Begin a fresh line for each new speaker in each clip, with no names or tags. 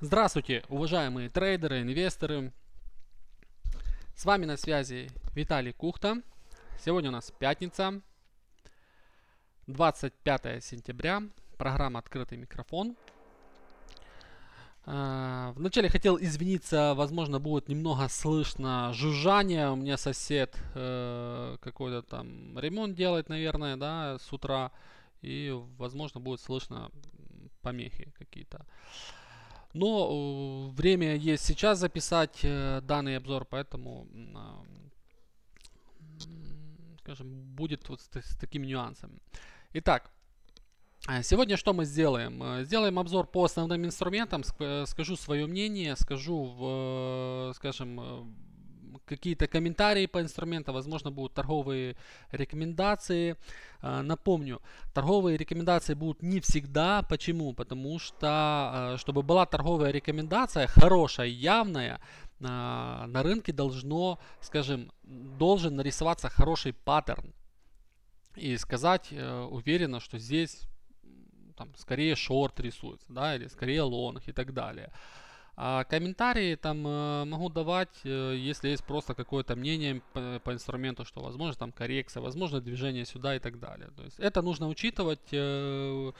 Здравствуйте, уважаемые трейдеры, инвесторы. С вами на связи Виталий Кухта. Сегодня у нас пятница, 25 сентября. Программа «Открытый микрофон». А, вначале хотел извиниться, возможно, будет немного слышно жужжание. У меня сосед э, какой-то там ремонт делает, наверное, да, с утра. И, возможно, будет слышно помехи какие-то. Но э, время есть сейчас записать э, данный обзор, поэтому, а, скажем, будет вот с, с такими нюансами. Итак, э, Сегодня что мы сделаем? Сделаем обзор по основным инструментам, скажу свое мнение, скажу, в, скажем, какие-то комментарии по инструменту, возможно, будут торговые рекомендации. А, напомню, торговые рекомендации будут не всегда. Почему? Потому что, а, чтобы была торговая рекомендация, хорошая, явная, а, на рынке должно, скажем, должен нарисоваться хороший паттерн. И сказать э, уверенно, что здесь там, скорее шорт рисуется, да, или скорее лонг и так далее. А комментарии там э, могу давать, э, если есть просто какое-то мнение по, инструменту, что возможно там коррекция, возможно движение сюда и так далее. То есть это нужно учитывать. Э,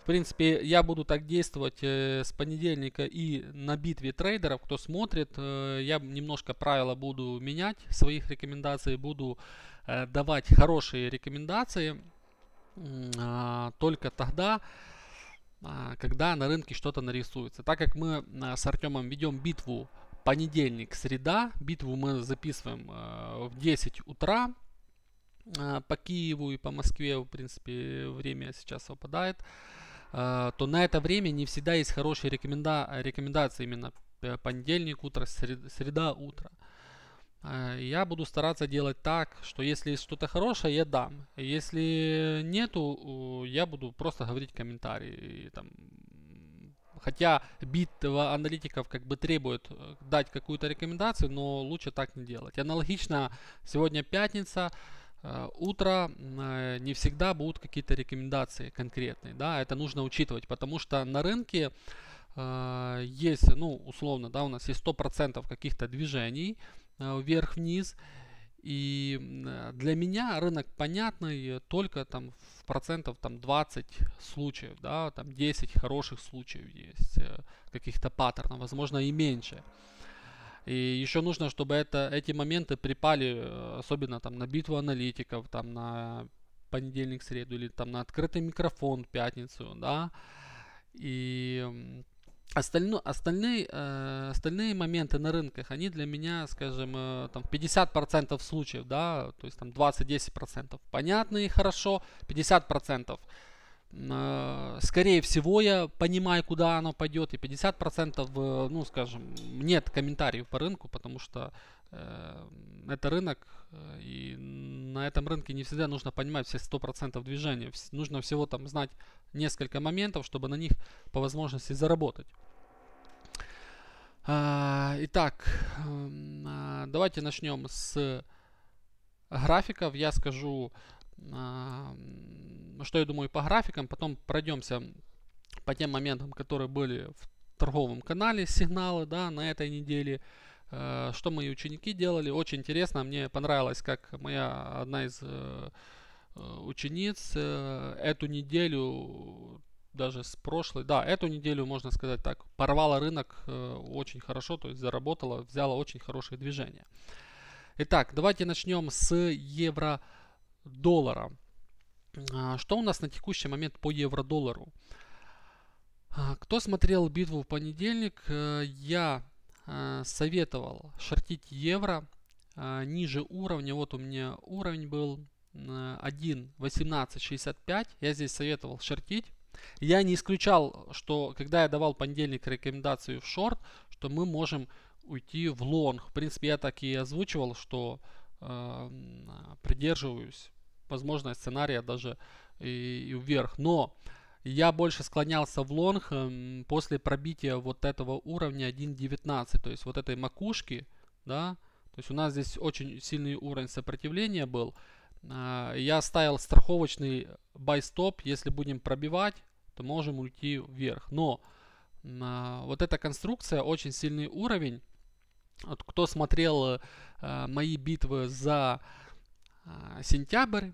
в принципе, я буду так действовать э, с понедельника и на битве трейдеров. Кто смотрит, э, я немножко правила буду менять своих рекомендаций, буду э, давать хорошие рекомендации э, только тогда, а, когда на рынке что-то нарисуется. Так как мы а, с Артемом ведем битву понедельник, среда, битву мы записываем а, в 10 утра по Киеву и по Москве, в принципе, время сейчас выпадает, то на это время не всегда есть хорошие рекоменда... рекомендации именно понедельник утро, среда, среда утро. Э, я буду стараться делать так, что если что-то хорошее, я дам. Если нету, я буду просто говорить комментарии. Там. Хотя битва аналитиков как бы требует э, дать какую-то рекомендацию, но лучше так не делать. Аналогично, сегодня пятница, э, утро, не всегда будут какие-то рекомендации конкретные. Да? Это нужно учитывать, потому что на рынке есть, ну, условно, да, у нас есть 100% каких-то движений, Э, вверх-вниз. И э, для меня рынок понятный только там в процентов там 20 случаев, да, там 10 хороших случаев есть, э, каких-то паттернов, возможно и меньше. И еще нужно, чтобы это, эти моменты припали, особенно там на битву аналитиков, там на понедельник, среду или там на открытый микрофон в пятницу, да. И Остально, остальные, э, остальные моменты на рынках, они для меня, скажем, э, там 50% случаев, да, то есть там 20-10% понятно и хорошо, 50% э, скорее всего я понимаю, куда оно пойдет, и 50% э, ну, скажем, нет комментариев по рынку, потому что Эм, это рынок, э, и на этом рынке не всегда нужно понимать все 100% движения. Нужно всего там знать несколько моментов, чтобы на них по возможности заработать. А, итак, эм, а, давайте начнем с графиков. Я скажу, а, что я думаю по графикам, потом пройдемся по тем моментам, которые были в торговом канале, сигналы да, на этой неделе. Э, что мои ученики делали. Очень интересно, мне понравилось, как моя одна из э, э, учениц эту неделю, даже с прошлой, да, эту неделю, можно сказать так, порвала рынок очень хорошо, то есть заработала, взяла очень хорошее движение. Итак, давайте начнем с евро-доллара. Что у нас на текущий момент по евро-доллару? Кто смотрел битву в понедельник, я Э, советовал шортить евро э, ниже уровня. Вот у меня уровень был 1.1865. Э, я здесь советовал шортить. Я не исключал, что когда я давал понедельник рекомендацию в шорт, что мы можем уйти в лонг. В принципе, я так и озвучивал, что э, придерживаюсь возможного сценария даже и, и вверх. Но я больше склонялся в лонг эм, после пробития вот этого уровня 1.19, то есть вот этой макушки, да, то есть у нас здесь очень сильный уровень сопротивления был. А, я ставил страховочный байстоп, если будем пробивать, то можем уйти вверх. Но а, вот эта конструкция, очень сильный уровень. Вот кто смотрел э, мои битвы за а, сентябрь,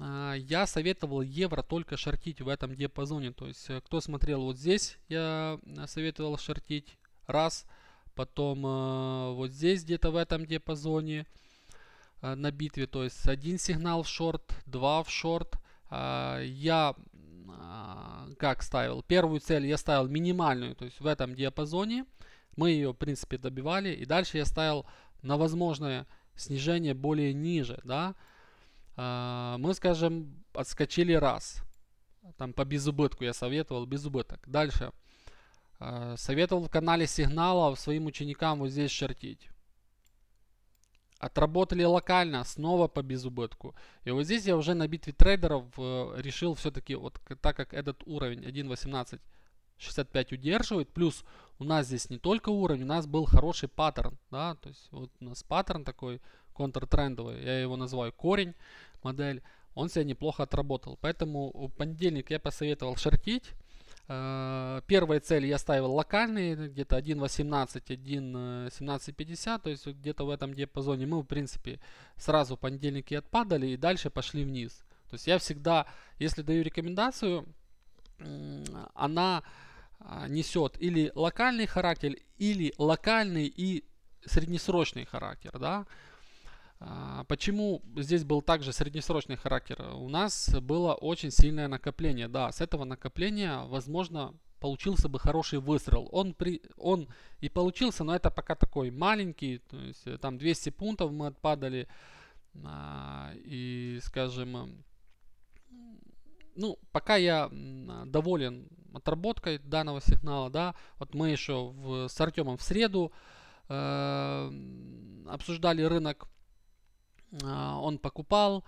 а, я советовал евро только шортить в этом диапазоне. То есть, э, кто смотрел вот здесь, я э, советовал шортить раз, потом э, вот здесь где-то в этом диапазоне на битве. То есть, один сигнал в шорт, два в шорт. А, я а, как ставил? Первую цель я ставил минимальную, то есть в этом диапазоне. Мы ее, в принципе, добивали. И дальше я ставил на возможное снижение более ниже, да, а, мы, скажем, отскочили раз. Там по безубытку я советовал, без убыток. Дальше. А, советовал в канале сигналов своим ученикам вот здесь шортить. Отработали локально, снова по безубытку. И вот здесь я уже на битве трейдеров э, решил все-таки, вот так как этот уровень 1.1865 удерживает, плюс у нас здесь не только уровень, у нас был хороший паттерн, да, то есть вот у нас паттерн такой, контртрендовый, я его называю корень модель, он себя неплохо отработал. Поэтому в понедельник я посоветовал шортить. Э, Первые цели я ставил локальные, где-то 1.18, 1.1750, э, то есть где-то в этом диапазоне мы, в принципе, сразу в понедельник и отпадали и дальше пошли вниз. То есть я всегда, если даю рекомендацию, она а, несет или локальный характер, или локальный и среднесрочный характер, да, а, почему здесь был также среднесрочный характер? У нас было очень сильное накопление. Да, с этого накопления, возможно, получился бы хороший выстрел. Он, при, он и получился, но это пока такой маленький. То есть, там 200 пунктов мы отпадали. А, и, скажем, ну, пока я доволен отработкой данного сигнала, да, вот мы еще в, с Артемом в среду э, обсуждали рынок а, он покупал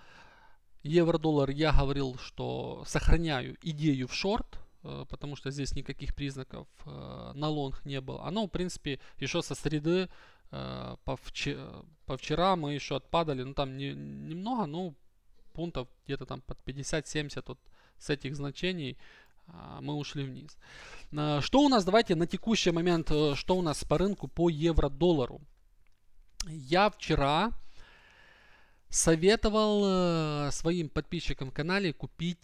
евро-доллар. Я говорил, что сохраняю идею в шорт, э, потому что здесь никаких признаков э, на лонг не было. Оно, в принципе, еще со среды э, по вчера мы еще отпадали, ну там не, немного, ну пунктов где-то там под 50-70 вот с этих значений а, мы ушли вниз. Что у нас, давайте на текущий момент, что у нас по рынку по евро-доллару. Я вчера советовал э, своим подписчикам канале купить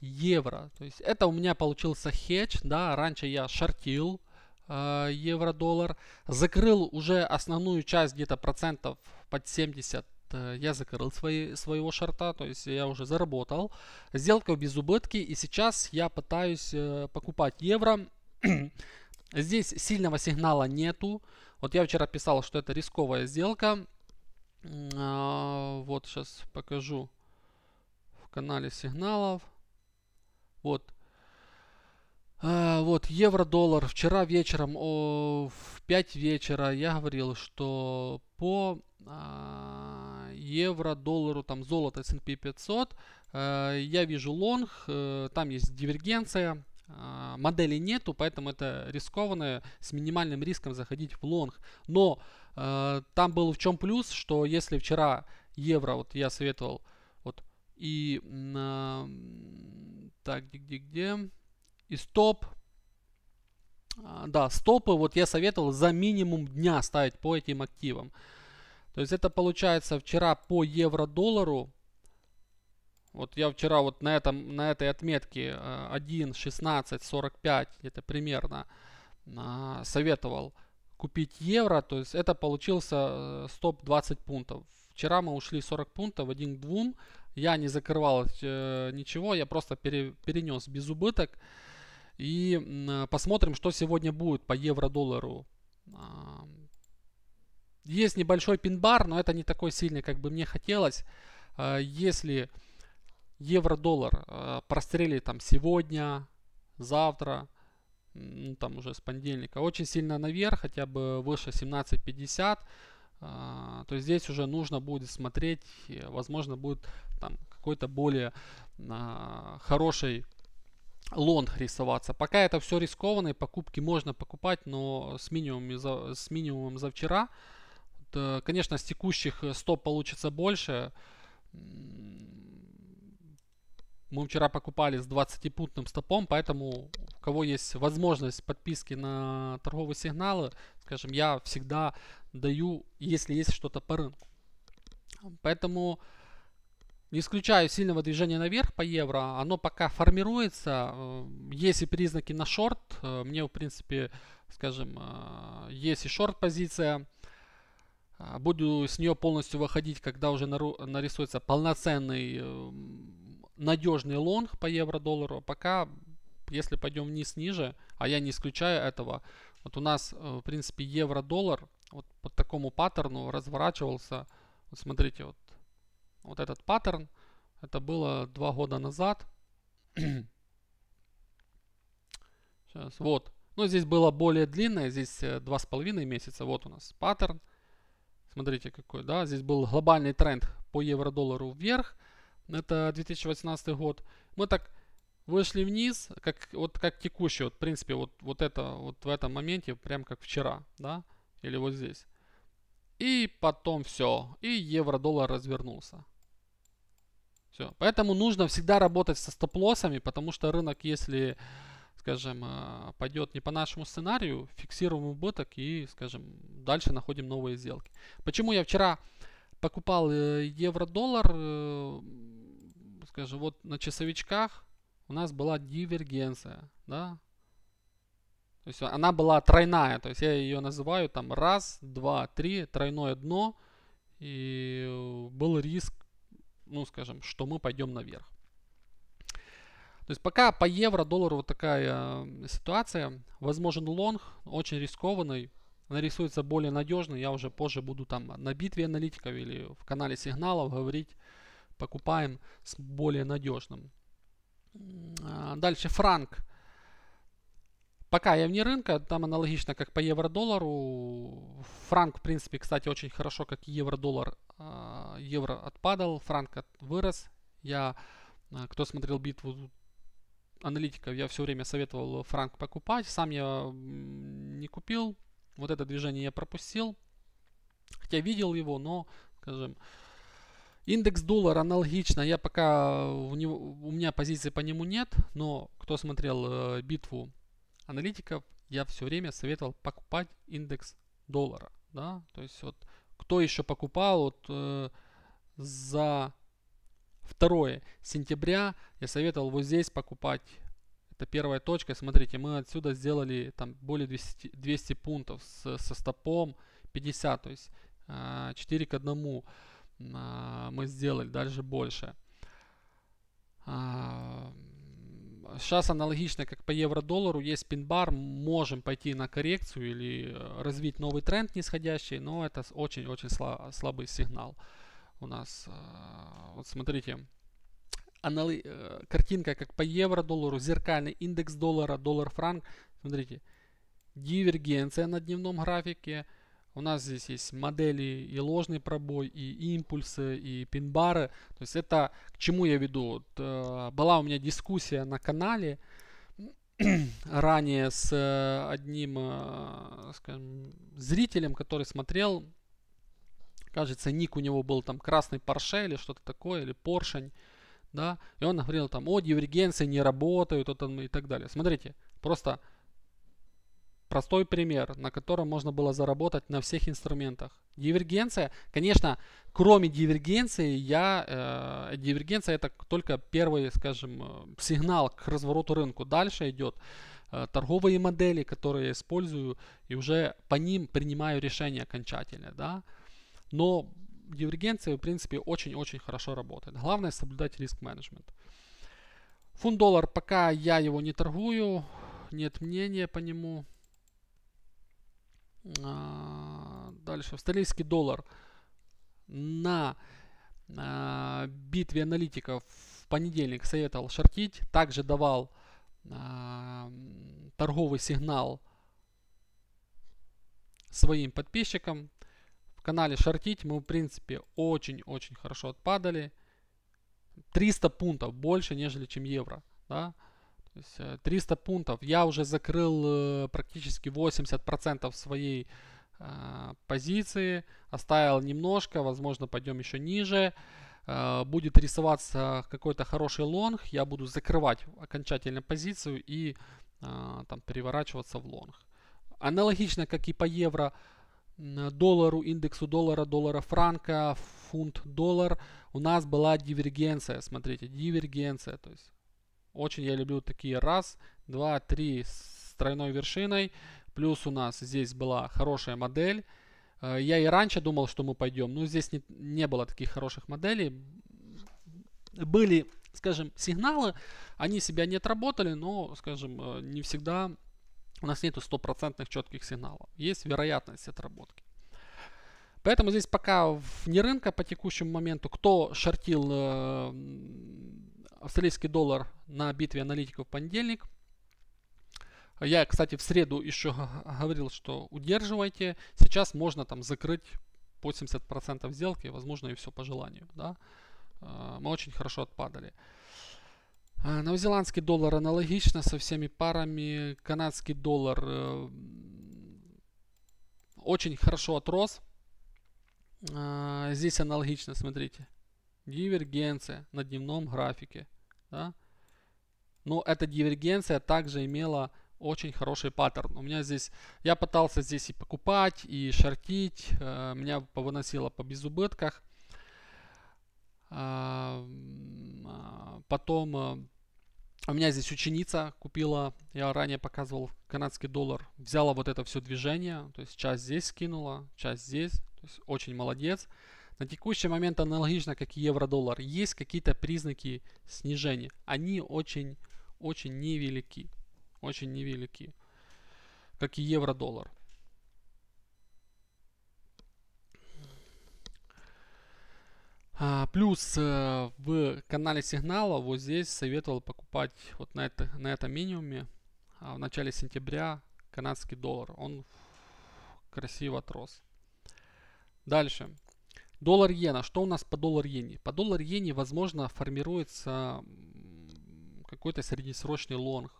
евро. То есть это у меня получился хедж, да, раньше я шортил э, евро-доллар, закрыл уже основную часть где-то процентов под 70 э, я закрыл свои, своего шарта, то есть я уже заработал. Сделка без убытки, и сейчас я пытаюсь э, покупать евро. Здесь сильного сигнала нету. Вот я вчера писал, что это рисковая сделка. А, вот сейчас покажу в канале сигналов. Вот. А, вот, евро-доллар. Вчера вечером, о, в 5 вечера я говорил, что по а, евро-доллару, там золото S&P 500, а, я вижу лонг, а, там есть дивергенция, а, моделей нету, поэтому это рискованно, с минимальным риском заходить в лонг. Но э, там был в чем плюс, что если вчера евро, вот я советовал, вот, и, э, так, где-где-где, и стоп, а, да, стопы, вот я советовал за минимум дня ставить по этим активам. То есть это получается вчера по евро-доллару вот я вчера вот на, этом, на этой отметке 11645 э, это примерно, а, советовал купить евро, то есть это получился э, стоп 20 пунктов. Вчера мы ушли 40 пунктов, 1 к 2. Я не закрывал э, ничего, я просто пере, перенес без убыток. И посмотрим, что сегодня будет по евро-доллару. А, есть небольшой пин-бар, но это не такой сильный, как бы мне хотелось. А, если евро-доллар э, прострелили там сегодня, завтра, ну, там уже с понедельника, очень сильно наверх, хотя бы выше 17.50, э, то здесь уже нужно будет смотреть, возможно будет там какой-то более э, хороший лонг рисоваться. Пока это все рискованные покупки можно покупать, но с минимумом за, с минимумом за вчера. Э, конечно, с текущих стоп получится больше, мы вчера покупали с 20-пунктным стопом, поэтому у кого есть возможность подписки на торговые сигналы, скажем, я всегда даю, если есть что-то по рынку. Поэтому не исключаю сильного движения наверх по евро. Оно пока формируется. Э, есть и признаки на шорт. Э, мне, в принципе, скажем, э, есть и шорт позиция. Буду с нее полностью выходить, когда уже нарисуется полноценный надежный лонг по евро-доллару. А пока, если пойдем вниз ниже, а я не исключаю этого, вот у нас, э, в принципе, евро-доллар вот по такому паттерну разворачивался. Вот смотрите, вот, вот этот паттерн, это было два года назад. Сейчас, вот. но ну, здесь было более длинное, здесь э, два с половиной месяца. Вот у нас паттерн. Смотрите, какой, да. Здесь был глобальный тренд по евро-доллару вверх это 2018 год, мы так вышли вниз, как, вот как текущий, вот в принципе, вот, вот это, вот в этом моменте, прям как вчера, да, или вот здесь. И потом все, и евро-доллар развернулся. Все. Поэтому нужно всегда работать со стоп-лоссами, потому что рынок, если, скажем, э, пойдет не по нашему сценарию, фиксируем убыток и, скажем, дальше находим новые сделки. Почему я вчера покупал э, евро-доллар? Э, скажем, вот на часовичках у нас была дивергенция, да? То есть она была тройная, то есть я ее называю там раз, два, три, тройное дно, и э, был риск, ну скажем, что мы пойдем наверх. То есть пока по евро, доллару вот такая э, ситуация, возможен лонг, очень рискованный, нарисуется более надежный, я уже позже буду там на битве аналитиков или в канале сигналов говорить покупаем с более надежным. А, дальше франк. Пока я вне рынка, там аналогично как по евро-доллару. Франк, в принципе, кстати, очень хорошо, как евро-доллар. А, евро отпадал, франк вырос. Я, а, кто смотрел битву аналитиков, я все время советовал франк покупать. Сам я не купил. Вот это движение я пропустил. Хотя видел его, но, скажем, Индекс доллара аналогично. Я пока у, него, у меня позиции по нему нет, но кто смотрел э, битву аналитиков, я все время советовал покупать индекс доллара. Да? То есть вот кто еще покупал вот, э, за 2 сентября, я советовал вот здесь покупать. Это первая точка. Смотрите, мы отсюда сделали там более 200, 200 пунктов с, со стопом 50, то есть э, 4 к 1. А, мы сделали, даже больше. Сейчас а, аналогично, как по евро-доллару, есть пин-бар, можем пойти на коррекцию или э, развить новый тренд нисходящий, но это очень-очень слабый сигнал у нас. Э, вот смотрите, аналы... Э, картинка как по евро-доллару, зеркальный индекс доллара, доллар-франк. Смотрите, дивергенция на дневном графике – у нас здесь есть модели и ложный пробой, и импульсы, и пин-бары. То есть это к чему я веду. Вот, э, была у меня дискуссия на канале ранее с э, одним э, скажем, зрителем, который смотрел. Кажется, ник у него был там красный Порше или что-то такое, или поршень. Да? И он говорил там, о, дивергенции не работают, вот он, и так далее. Смотрите, просто Простой пример, на котором можно было заработать на всех инструментах. Дивергенция, конечно, кроме дивергенции, я, э, дивергенция это только первый, скажем, э, сигнал к развороту рынку. Дальше идет э, торговые модели, которые я использую, и уже по ним принимаю решение окончательное. Да? Но дивергенция, в принципе, очень-очень хорошо работает. Главное соблюдать риск-менеджмент. Фунт-доллар, пока я его не торгую, нет мнения по нему. А, дальше австралийский доллар на а, битве аналитиков в понедельник советовал шортить, также давал а, торговый сигнал своим подписчикам. В канале шортить мы в принципе очень-очень хорошо отпадали. 300 пунктов больше, нежели чем евро. Да? То 300 пунктов. Я уже закрыл э, практически 80% своей э, позиции. Оставил немножко, возможно, пойдем еще ниже. Э, будет рисоваться какой-то хороший лонг. Я буду закрывать окончательно позицию и там переворачиваться в лонг. Аналогично, как и по евро, доллару, индексу доллара, доллара франка, фунт доллар, у нас была дивергенция. Смотрите, дивергенция. То есть очень я люблю такие раз, два, три с тройной вершиной. Плюс у нас здесь была хорошая модель. Э, я и раньше думал, что мы пойдем, но здесь не, не было таких хороших моделей. Были, скажем, сигналы, они себя не отработали, но, скажем, э, не всегда у нас нету стопроцентных четких сигналов. Есть вероятность отработки. Поэтому здесь пока вне рынка по текущему моменту, кто шортил э, австралийский доллар на битве аналитиков в понедельник. Я, кстати, в среду еще говорил, что удерживайте. Сейчас можно там закрыть по 70% сделки, возможно, и все по желанию. Да? Э, мы очень хорошо отпадали. Э, новозеландский доллар аналогично со всеми парами. Канадский доллар э, очень хорошо отрос. Здесь аналогично, смотрите дивергенция на дневном графике. Да? Но эта дивергенция также имела очень хороший паттерн. У меня здесь, я пытался здесь и покупать, и шортить, э, меня повыносило по безубытках. Э, потом э, у меня здесь ученица купила, я ранее показывал канадский доллар, взяла вот это все движение, то есть часть здесь скинула, часть здесь, то есть очень молодец. На текущий момент аналогично, как и евро-доллар, есть какие-то признаки снижения. Они очень, очень невелики. Очень невелики. Как и евро-доллар. А, плюс э, в канале сигнала вот здесь советовал покупать вот на, это, на этом минимуме а в начале сентября канадский доллар. Он красиво отрос. Дальше. Доллар иена. Что у нас по доллар иене? По доллар иене, возможно, формируется какой-то среднесрочный лонг.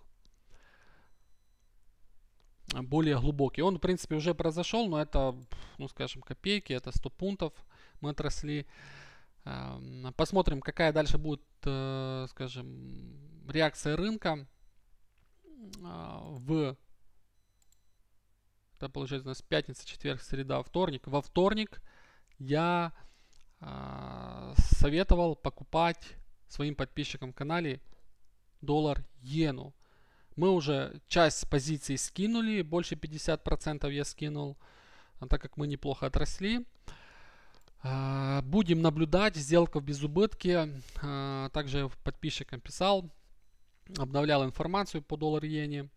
Более глубокий. Он, в принципе, уже произошел, но это, ну, скажем, копейки, это 100 пунктов мы отросли. Эм, посмотрим, какая дальше будет, э, скажем, реакция рынка э, в это получается у нас пятница, четверг, среда, вторник. Во вторник я э, советовал покупать своим подписчикам канале доллар иену. Мы уже часть позиций скинули, больше 50% я скинул, а, так как мы неплохо отросли. А, будем наблюдать, сделка в безубытке. Также подписчикам писал, обновлял информацию по доллар иене.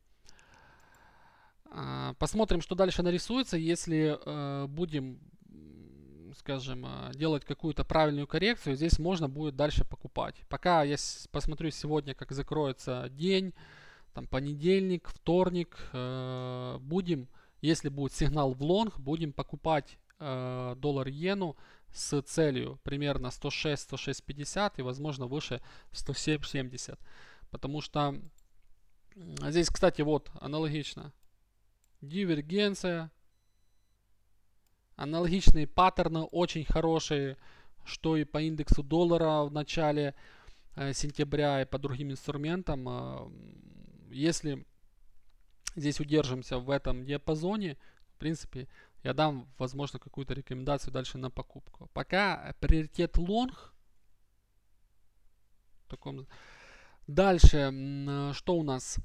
Посмотрим, что дальше нарисуется, если э, будем скажем, а, делать какую-то правильную коррекцию, здесь можно будет дальше покупать. Пока я посмотрю сегодня, как закроется день, там понедельник, вторник, э, будем, если будет сигнал в лонг, будем покупать э, доллар иену с целью примерно 106-106.50 и, возможно, выше 107.70. Потому что здесь, кстати, вот аналогично. Дивергенция, Аналогичные паттерны очень хорошие, что и по индексу доллара в начале э, сентября и по другим инструментам. Э, если здесь удержимся в этом диапазоне, в принципе, я дам, возможно, какую-то рекомендацию дальше на покупку. Пока приоритет лонг. Таком... Дальше, э, что у нас?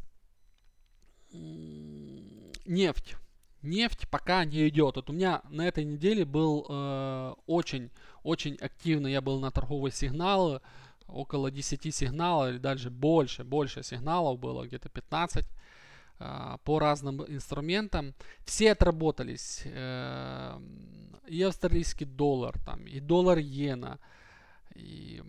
Нефть нефть пока не идет. Вот у меня на этой неделе был э, очень, очень активно, я был на торговые сигналы, около 10 сигналов, или даже больше, больше сигналов было, где-то 15 э, по разным инструментам. Все отработались. Э, и австралийский доллар, там, и доллар иена, и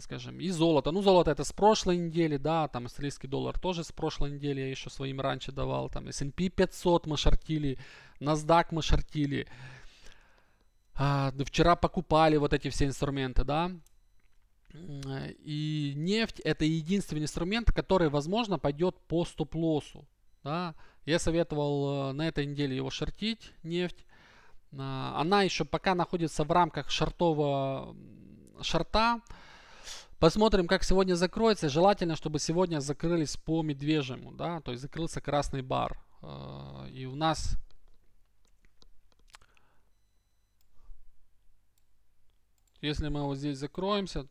скажем, и золото. Ну, золото это с прошлой недели, да, там австралийский доллар тоже с прошлой недели, я еще своим раньше давал, там S&P 500 мы шортили, NASDAQ мы шортили. А, вчера покупали вот эти все инструменты, да. Э, и нефть это единственный инструмент, который, возможно, пойдет по стоп-лоссу, да. Я советовал э, на этой неделе его шортить, нефть. Э, она еще пока находится в рамках шортового шорта. Посмотрим, как сегодня закроется. Желательно, чтобы сегодня закрылись по медвежьему, да, то есть закрылся красный бар. Э, и у нас если мы вот здесь закроемся,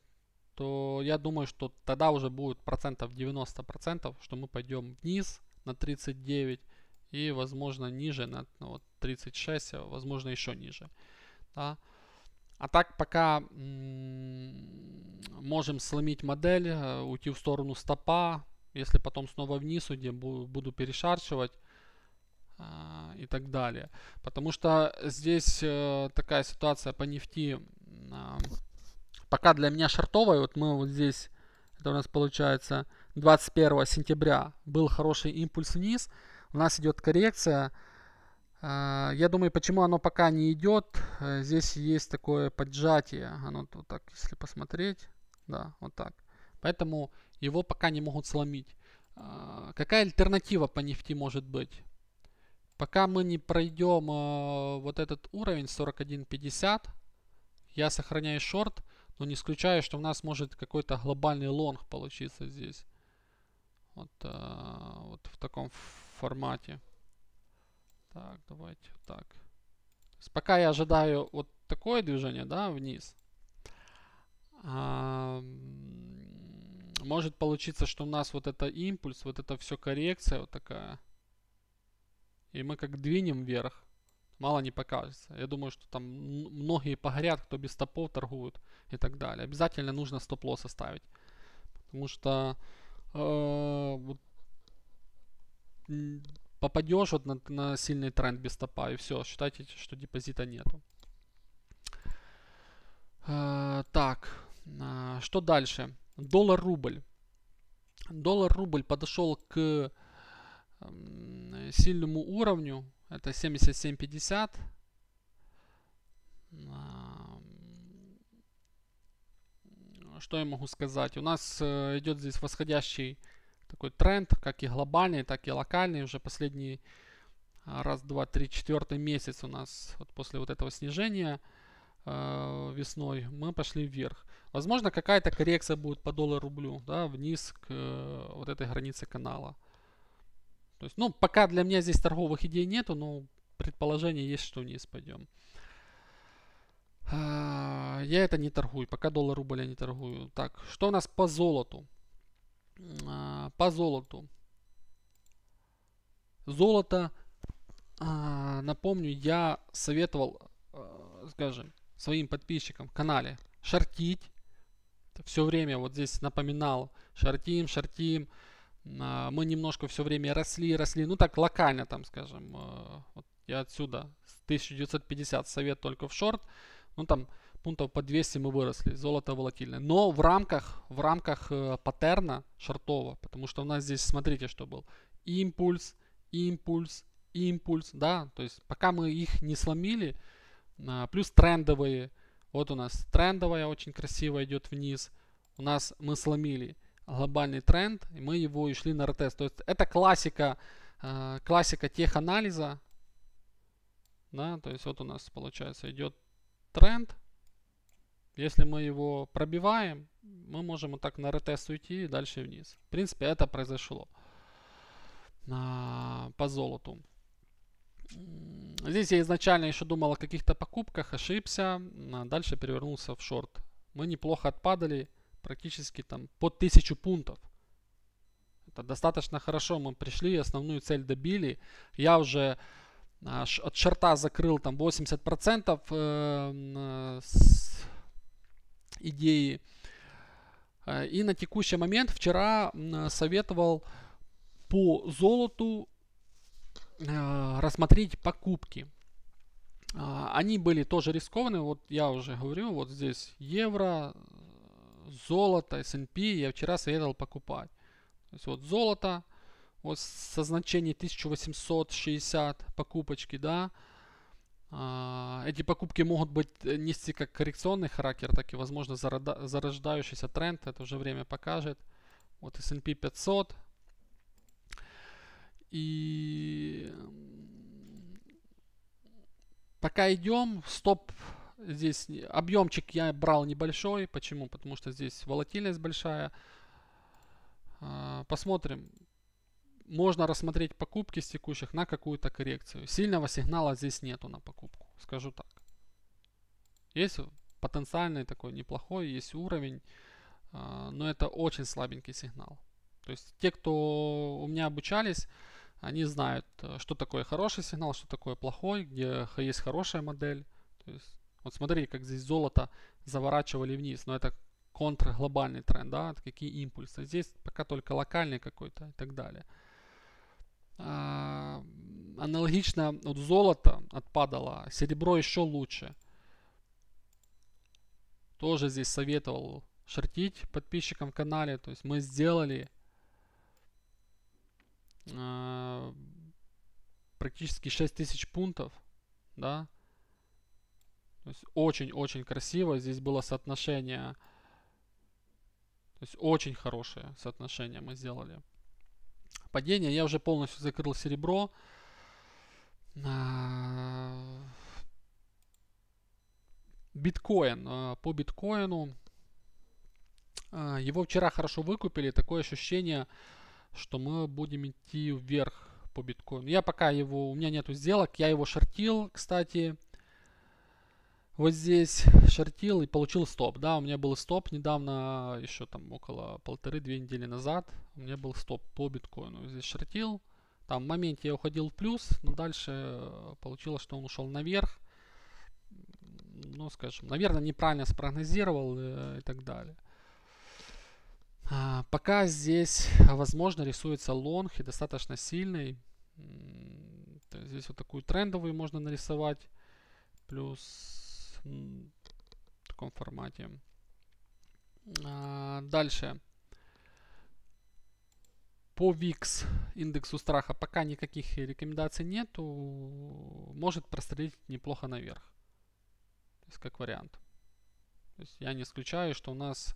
то я думаю, что тогда уже будет процентов 90 процентов, что мы пойдем вниз на 39 и возможно ниже на ну, вот 36, а, возможно еще ниже. Да. А так пока можем сломить модель, э, уйти в сторону стопа. Если потом снова вниз где буду перешарчивать э, и так далее. Потому что здесь э, такая ситуация по нефти пока для меня шартовая. Вот мы вот здесь, это у нас получается 21 сентября, был хороший импульс вниз. У нас идет коррекция. А, я думаю, почему оно пока не идет. Э, здесь есть такое поджатие. Оно вот так, если посмотреть. Да, вот так. Поэтому его пока не могут сломить. А, какая альтернатива по нефти может быть? Пока мы не пройдем э, вот этот уровень 41.50, я сохраняю шорт, но не исключаю, что у нас может какой-то глобальный лонг получиться здесь. Вот, э, вот в таком формате. Так, давайте так. пока я ожидаю вот такое движение, да, вниз, а, может получиться, что у нас вот это импульс, вот это все коррекция вот такая. И мы как двинем вверх, мало не покажется. Я думаю, что там многие погорят, кто без стопов торгуют и так далее. Обязательно нужно стоп-лосс оставить. Потому что э, вот, попадешь вот на, на сильный тренд без стопа, и все, считайте, что депозита нету. Э, так, э, что дальше? Доллар-рубль. Доллар-рубль подошел к э, сильному уровню, это 77.50. Эм, что я могу сказать? У нас э, идет здесь восходящий такой тренд, как и глобальный, так и локальный. Уже последний а, раз, два, три, четвертый месяц у нас вот после вот этого снижения э, весной мы пошли вверх. Возможно, какая-то коррекция будет по доллару-рублю, да, вниз к э, вот этой границе канала. То есть, ну, пока для меня здесь торговых идей нету, но предположение есть, что вниз пойдем. А, я это не торгую, пока доллар рубля не торгую. Так, что у нас по золоту? А, по золоту. Золото, а, напомню, я советовал, а, скажем, своим подписчикам в канале шортить. Все время вот здесь напоминал, шортим, шортим. Мы немножко все время росли, росли, ну так локально там, скажем. Вот я отсюда, с 1950 совет только в шорт. Ну там пунктов по 200 мы выросли. Золото волатильное. Но в рамках, в рамках э, паттерна шортового. Потому что у нас здесь, смотрите, что был. Импульс, импульс, импульс. Да, то есть пока мы их не сломили. А, плюс трендовые. Вот у нас трендовая очень красиво идет вниз. У нас мы сломили глобальный тренд. И мы его и шли на ретест. То есть это классика, а, классика теханализа. Да, то есть вот у нас получается идет тренд если мы его пробиваем, мы можем вот так на ретест уйти и дальше вниз. В принципе, это произошло а, по золоту. Здесь я изначально еще думал о каких-то покупках, ошибся, а дальше перевернулся в шорт. Мы неплохо отпадали, практически там по 1000 пунктов. Это достаточно хорошо, мы пришли, основную цель добили. Я уже а, от шорта закрыл там 80% э, э, с идеи. Э, и на текущий момент вчера советовал по золоту э, рассмотреть покупки. Э, они были тоже рискованы, вот я уже говорю, вот здесь евро, золото, S&P я вчера советовал покупать. То есть вот золото вот со значением 1860 покупочки, да, а, эти покупки могут быть э, нести как коррекционный характер, так и, возможно, зарождающийся тренд. Это уже время покажет. Вот S&P 500. И пока идем, стоп здесь объемчик я брал небольшой. Почему? Потому что здесь волатильность большая. А, посмотрим можно рассмотреть покупки с текущих на какую-то коррекцию. Сильного сигнала здесь нету на покупку, скажу так. Есть потенциальный такой неплохой, есть уровень, а, но это очень слабенький сигнал. То есть те, кто у меня обучались, они знают, э, что такое хороший сигнал, что такое плохой, где есть хорошая модель. То есть, вот смотри, как здесь золото заворачивали вниз, но это контрглобальный тренд, да, какие импульсы. Здесь пока только локальный какой-то и так далее. А, аналогично вот золото отпадало. Серебро еще лучше. Тоже здесь советовал шортить подписчикам в канале. То есть мы сделали э, практически 6000 пунктов. Да? очень-очень красиво. Здесь было соотношение. То есть очень хорошее соотношение мы сделали падение. Я уже полностью закрыл серебро. А, биткоин. А, по биткоину. А, его вчера хорошо выкупили. Такое ощущение, что мы будем идти вверх по биткоину. Я пока его, у меня нету сделок. Я его шортил, кстати вот здесь шортил и получил стоп. Да, у меня был стоп недавно, еще там около полторы-две недели назад. У меня был стоп по биткоину. Здесь шортил. Там в моменте я уходил в плюс, но дальше э, получилось, что он ушел наверх. Ну, скажем, наверное, неправильно спрогнозировал и, э, и так далее. А, пока здесь, возможно, рисуется лонг и достаточно сильный. Здесь вот такую трендовую можно нарисовать. Плюс в таком формате. А, дальше. По VIX, индексу страха, пока никаких рекомендаций нету. Может прострелить неплохо наверх. То есть как вариант. То есть я не исключаю, что у нас,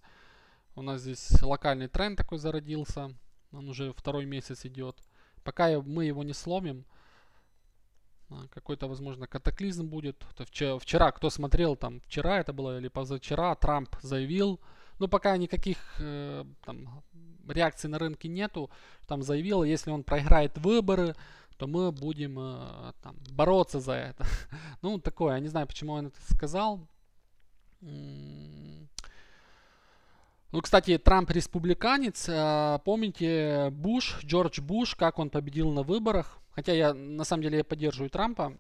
у нас здесь локальный тренд такой зародился. Он уже второй месяц идет. Пока мы его не сломим, а, какой-то, возможно, катаклизм будет. То вчера, вчера, кто смотрел, там, вчера это было или позавчера, Трамп заявил, но ну, пока никаких э, там, реакций на рынке нету, там заявил, если он проиграет выборы, то мы будем э, там, бороться за это. ну, такое, я не знаю, почему он это сказал. Ну, кстати, Трамп республиканец. А, помните Буш, Джордж Буш, как он победил на выборах? Хотя я, на самом деле, я поддерживаю Трампа.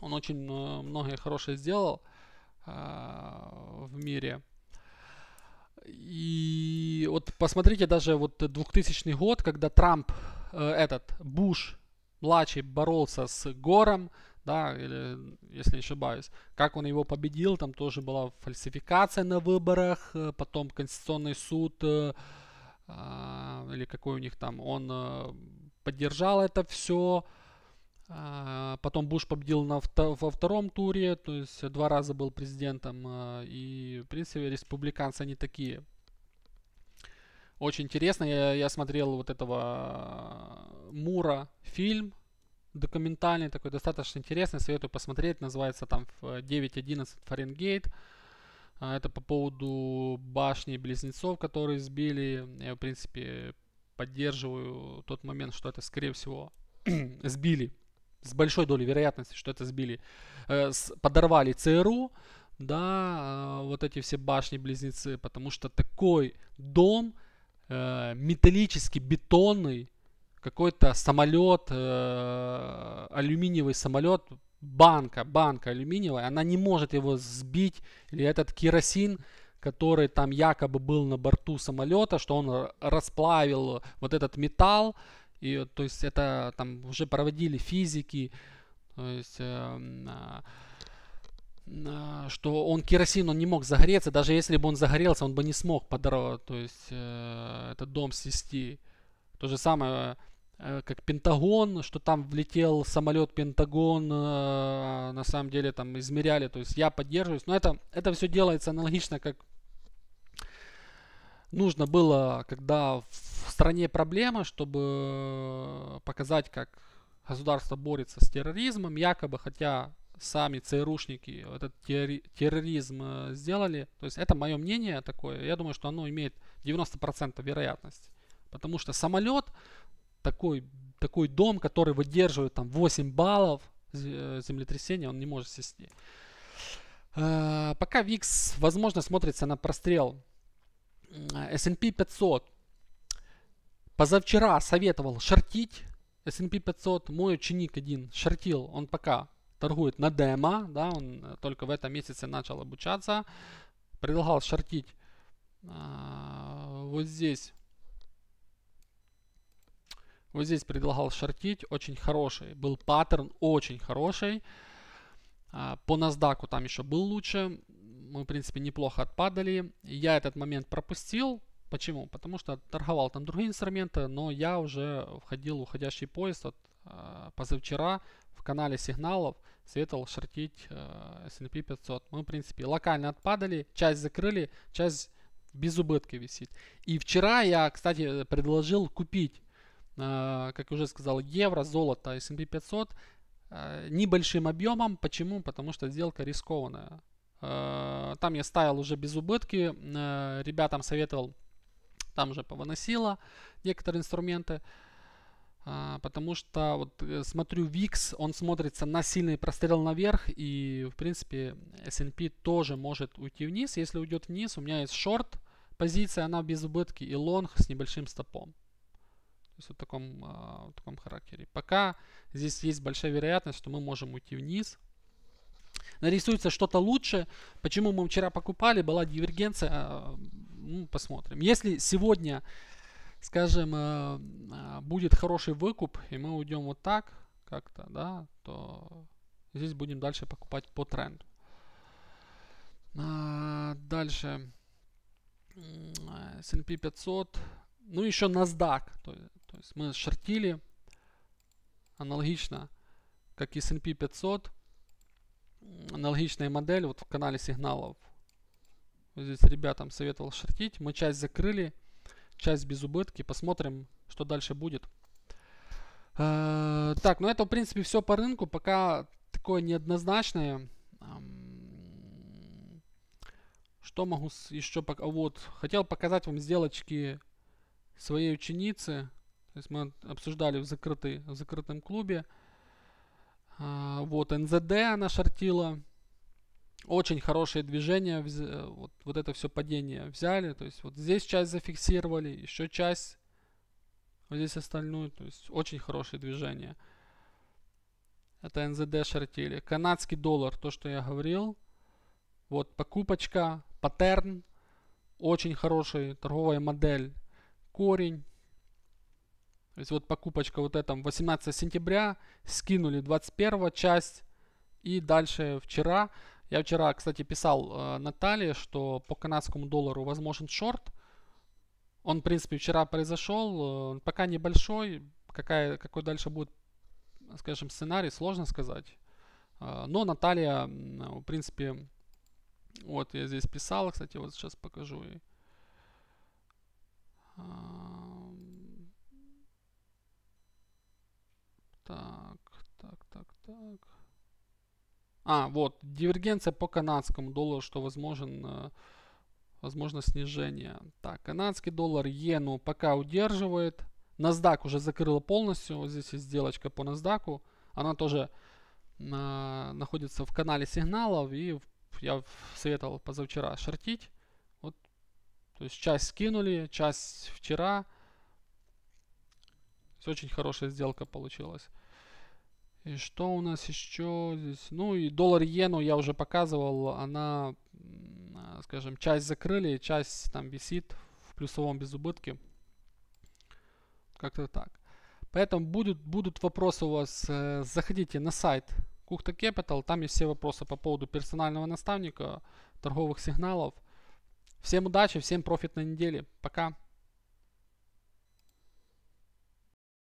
Он очень э, многое хорошее сделал а, в мире. И вот посмотрите даже вот 2000 год, когда Трамп, э, этот, Буш, младший боролся с Гором, да, или, если не ошибаюсь, как он его победил, там тоже была фальсификация на выборах, э, потом Конституционный суд, э, а, или какой у них там, он э, поддержал это все, а, Потом Буш победил на вто во втором туре, то есть два раза был президентом. Э, и, в принципе, республиканцы они такие. Очень интересно, я, я смотрел вот этого э, Мура фильм документальный такой, достаточно интересный, советую посмотреть, называется там 9.11 э, Фаренгейт. А, это по поводу башни близнецов, которые сбили. Я, в принципе, поддерживаю тот момент, что это, скорее всего, сбили. С большой долей вероятности, что это сбили. Э, подорвали ЦРУ, да, а, вот эти все башни-близнецы, потому что такой дом э, металлический, бетонный, какой-то самолет, э, алюминиевый самолет, банка, банка алюминиевая, она не может его сбить, или этот керосин, который там якобы был на борту самолета, что он расплавил вот этот металл, и, то есть это там уже проводили физики, то есть, э, э, что он керосин, он не мог загореться, даже если бы он загорелся, он бы не смог подорвать то есть этот дом свести. То же самое Э, как Пентагон, что там влетел самолет Пентагон, э, на самом деле там измеряли, то есть я поддерживаюсь, но это, это все делается аналогично, как нужно было, когда в стране проблема, чтобы показать, как государство борется с терроризмом, якобы, хотя сами ЦРУшники этот терроризм э, сделали. То есть это мое мнение такое. Я думаю, что оно имеет 90% вероятности. Потому что самолет, такой, такой дом, который выдерживает там 8 баллов э, землетрясения, он не может сесть. Э, пока VIX, возможно, смотрится на прострел. Э, S&P 500 позавчера советовал шортить S&P 500. Мой ученик один шортил, он пока торгует на демо, да, он только в этом месяце начал обучаться. Предлагал шортить вот здесь вот здесь предлагал шортить, очень хороший. Был паттерн очень хороший. А, по NASDAQ там еще был лучше. Мы, в принципе, неплохо отпадали. Я этот момент пропустил. Почему? Потому что торговал там другие инструменты, но я уже входил в уходящий поезд от а, позавчера в канале сигналов светал шортить а, S&P 500. Мы, в принципе, локально отпадали, часть закрыли, часть без убытки висит. И вчера я, кстати, предложил купить а, как уже сказал, евро, золото, S&P 500 а, небольшим объемом. Почему? Потому что сделка рискованная. А, там я ставил уже без убытки, ребятам советовал, там уже повыносило некоторые инструменты. Потому что вот э, смотрю VIX, он смотрится на сильный прострел наверх и в принципе S&P тоже может уйти вниз. Если уйдет вниз, у меня есть шорт позиция, она без убытки и лонг с небольшим стопом есть в таком, а, в таком характере. Пока здесь есть большая вероятность, что мы можем уйти вниз. Нарисуется что-то лучше. Почему мы вчера покупали, была дивергенция. А, ну, посмотрим. Если сегодня, скажем, э, а, будет хороший выкуп, и мы уйдем вот так как-то, да, то здесь будем дальше покупать по тренду. дальше S&P 500, ну еще NASDAQ, то есть мы шортили аналогично, как S&P 500, аналогичная модель вот в канале сигналов. Вот здесь ребятам советовал шортить. Мы часть закрыли, часть без убытки. Посмотрим, что дальше будет. Э, так, ну это в принципе все по рынку. Пока такое неоднозначное. Что могу еще пока... Вот, хотел показать вам сделочки своей ученицы. То есть мы обсуждали в, закрытый, в закрытом клубе. А, вот НЗД она шортила. Очень хорошее движение. Э, вот, вот это все падение взяли. То есть вот здесь часть зафиксировали, еще часть. Вот здесь остальную. То есть очень хорошее движение. Это НЗД шортили. Канадский доллар, то, что я говорил. Вот покупочка, паттерн. Очень хорошая торговая модель. Корень то есть вот покупочка вот этом 18 сентября, скинули 21 часть и дальше вчера. Я вчера, кстати, писал э, Наталье, что по канадскому доллару возможен шорт. Он, в принципе, вчера произошел, э, пока небольшой. Какая, какой дальше будет, скажем, сценарий, сложно сказать. Э, но Наталья, в принципе, вот я здесь писал, кстати, вот сейчас покажу ей Так, так, так, так. А, вот, дивергенция по канадскому доллару, что возможен, э, возможно снижение. Так, канадский доллар иену пока удерживает. NASDAQ уже закрыла полностью. Вот здесь есть сделочка по NASDAQ. Она тоже на, э, находится в канале сигналов. И я советовал позавчера шортить. Вот, то есть часть скинули, часть вчера. очень хорошая сделка получилась. И что у нас еще здесь? Ну и доллар иену я уже показывал, она, а, скажем, часть закрыли, часть там висит в плюсовом безубытке. Как-то так. Поэтому будут, будут вопросы у вас, э, заходите на сайт Кухта Capital, там есть все вопросы по поводу персонального наставника, торговых сигналов. Всем удачи, всем профит на недели. Пока.